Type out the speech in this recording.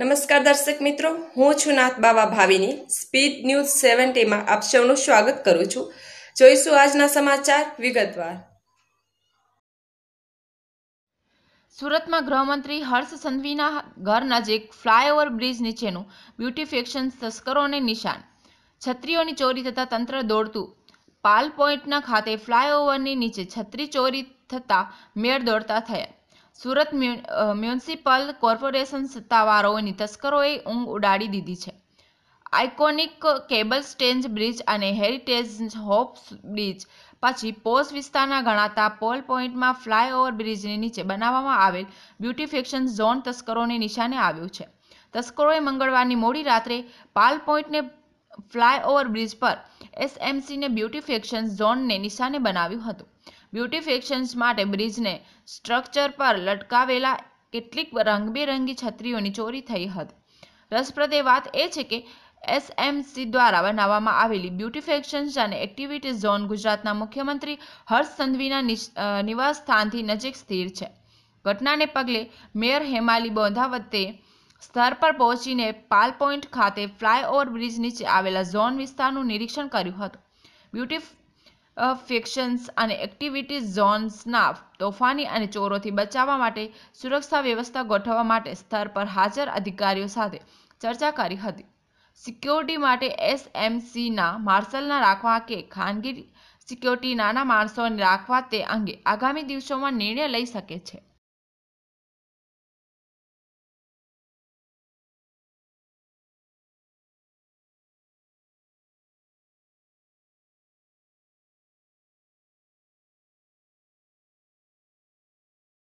નમસ્કાર દર્શક મિત્રો હું છું નાથ બાવા ભાવિની સ્પીડ ન્યૂઝ સેવન્ટીમાં આપ સૌનું સ્વાગત કરું છું જોઈશું આજના સમાચાર વિગતવાર સુરતમાં ગૃહમંત્રી હર્ષ સંધવીના ઘર નજીક ફ્લાયઓવર બ્રિજ નીચેનું બ્યુટીફિકેશન તસ્કરોને નિશાન છત્રીઓની ચોરી થતાં તંત્ર દોડતું પાલ પોઈન્ટના ખાતે ફ્લાયઓવરની નીચે છત્રી ચોરી થતાં મેળ દોડતા થયા સુરત મ્યુનિસિપલ કોર્પોરેશન સત્તાવાળાઓની તસ્કરોએ ઊંઘ ઉડાડી દીધી છે આઇકોનિક કેબલ સ્ટેન્જ બ્રિજ અને હેરિટેજ હોપ બ્રિજ પછી પોસ્ટ વિસ્તારના ગણાતા પોલ પોઈન્ટમાં ફ્લાયઓવર બ્રિજની નીચે બનાવવામાં આવેલ બ્યુટિફિકેશન ઝોન તસ્કરોને નિશાને આવ્યું છે તસ્કરોએ મંગળવારની મોડી રાત્રે પાલ પોઈન્ટને ફ્લાયઓવર બ્રિજ પર એસએમસીને બ્યુટિફિકેશન ઝોનને નિશાને બનાવ્યું હતું બ્યુટિફિકેશન્સ માટે બ્રિજને સ્ટ્રક્ચર પર લટકાવેલા કેટલીક રંગબેરંગી છત્રીઓની ચોરી થઈ હતી રસપ્રદ એ વાત એ છે કે એસએમસી દ્વારા બનાવવામાં આવેલી બ્યુટિફેક્શન્સ અને એક્ટિવિટીઝ ઝોન ગુજરાતના મુખ્યમંત્રી હર્ષ સંધવીના નિવાસ સ્થાનથી નજીક સ્થિર છે ઘટનાને પગલે મેયર હેમાલી બોંધાવતે સ્થળ પર પહોંચીને પાલ પોઈન્ટ ખાતે ફ્લાયઓવર બ્રિજ નીચે આવેલા ઝોન વિસ્તારનું નિરીક્ષણ કર્યું હતું બ્યુટી ફિક્શન્સ અને એક્ટિવિટીઝ ઝોન્સના તોફાની અને ચોરોથી બચાવવા માટે સુરક્ષા વ્યવસ્થા ગોઠવવા માટે સ્તર પર હાજર અધિકારીઓ સાથે ચર્ચા કરી હતી સિક્યોરિટી માટે એસએમસીના માર્શલના રાખવા કે ખાનગી સિક્યોરિટી નાના માણસોને રાખવા તે અંગે આગામી દિવસોમાં નિર્ણય લઈ શકે છે